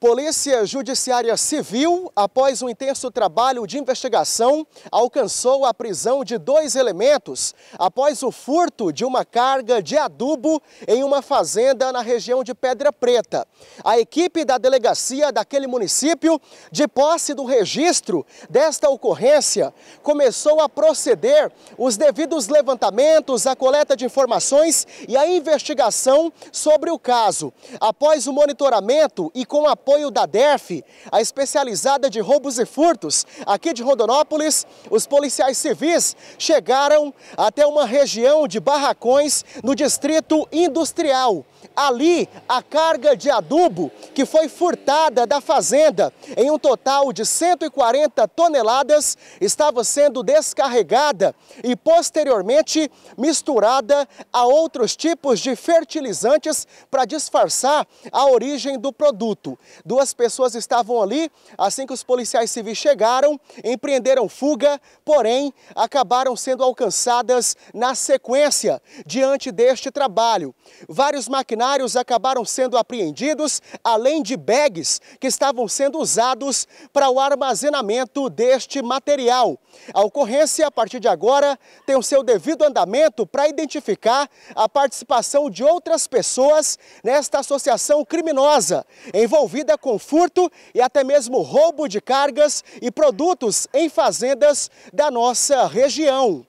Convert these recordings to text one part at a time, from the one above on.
Polícia Judiciária Civil, após um intenso trabalho de investigação, alcançou a prisão de dois elementos após o furto de uma carga de adubo em uma fazenda na região de Pedra Preta. A equipe da delegacia daquele município, de posse do registro desta ocorrência, começou a proceder os devidos levantamentos, a coleta de informações e a investigação sobre o caso. Após o monitoramento e com a apoio da DEF, a especializada de roubos e furtos, aqui de Rondonópolis, os policiais civis chegaram até uma região de barracões no distrito industrial, Ali, a carga de adubo que foi furtada da fazenda, em um total de 140 toneladas, estava sendo descarregada e posteriormente misturada a outros tipos de fertilizantes para disfarçar a origem do produto. Duas pessoas estavam ali, assim que os policiais civis chegaram, empreenderam fuga, porém acabaram sendo alcançadas na sequência diante deste trabalho. Vários maquinários Funcionários acabaram sendo apreendidos, além de bags que estavam sendo usados para o armazenamento deste material. A ocorrência, a partir de agora, tem o seu devido andamento para identificar a participação de outras pessoas nesta associação criminosa, envolvida com furto e até mesmo roubo de cargas e produtos em fazendas da nossa região.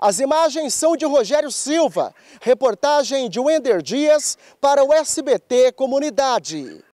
As imagens são de Rogério Silva, reportagem de Wender Dias para o SBT Comunidade.